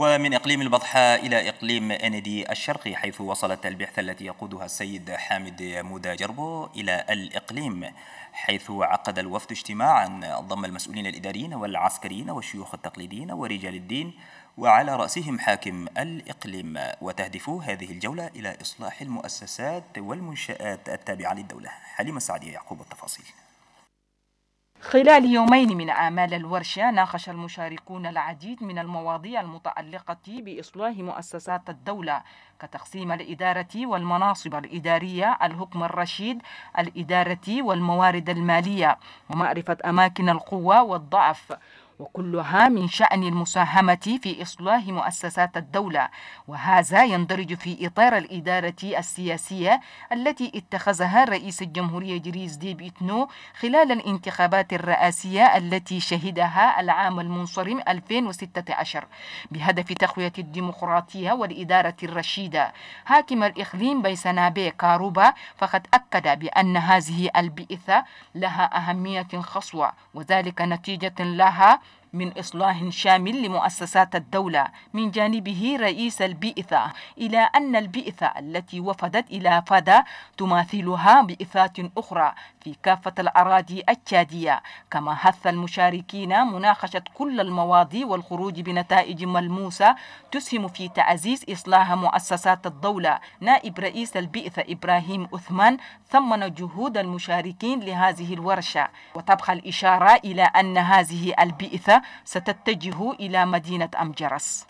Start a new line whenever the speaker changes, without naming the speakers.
ومن إقليم البطحاء إلى إقليم أندي الشرقي حيث وصلت البعثة التي يقودها السيد حامد مودا جربو إلى الإقليم حيث عقد الوفد اجتماعا ضم المسؤولين الإداريين والعسكريين والشيوخ التقليديين ورجال الدين وعلى رأسهم حاكم الإقليم وتهدف هذه الجولة إلى إصلاح المؤسسات والمنشآت التابعة للدولة حليمة سعدية يعقوب التفاصيل
خلال يومين من أعمال الورشة ناقش المشاركون العديد من المواضيع المتعلقة بإصلاح مؤسسات الدولة كتقسيم الإدارة والمناصب الإدارية الحكم الرشيد الإدارة والموارد المالية ومعرفة أماكن القوة والضعف وكلها من شأن المساهمة في إصلاح مؤسسات الدولة وهذا يندرج في إطار الإدارة السياسية التي اتخذها رئيس الجمهورية جريز ديب إتنو خلال الانتخابات الرئاسية التي شهدها العام المنصرم 2016 بهدف تقوية الديمقراطية والإدارة الرشيدة حاكم الإقليم بيسنابي كاروبا فقد أكد بأن هذه البئثة لها أهمية خصوة وذلك نتيجة لها من إصلاح شامل لمؤسسات الدولة من جانبه رئيس البئثة إلى أن البئثة التي وفدت إلى فدا تماثلها بئثات أخرى في كافة الأراضي التشادية كما حث المشاركين مناقشة كل المواضيع والخروج بنتائج ملموسة تسهم في تعزيز إصلاح مؤسسات الدولة نائب رئيس البئثة إبراهيم أثمان ثمن جهود المشاركين لهذه الورشة وتبقى الإشارة إلى أن هذه البئثة ستتجه إلى مدينة أمجرس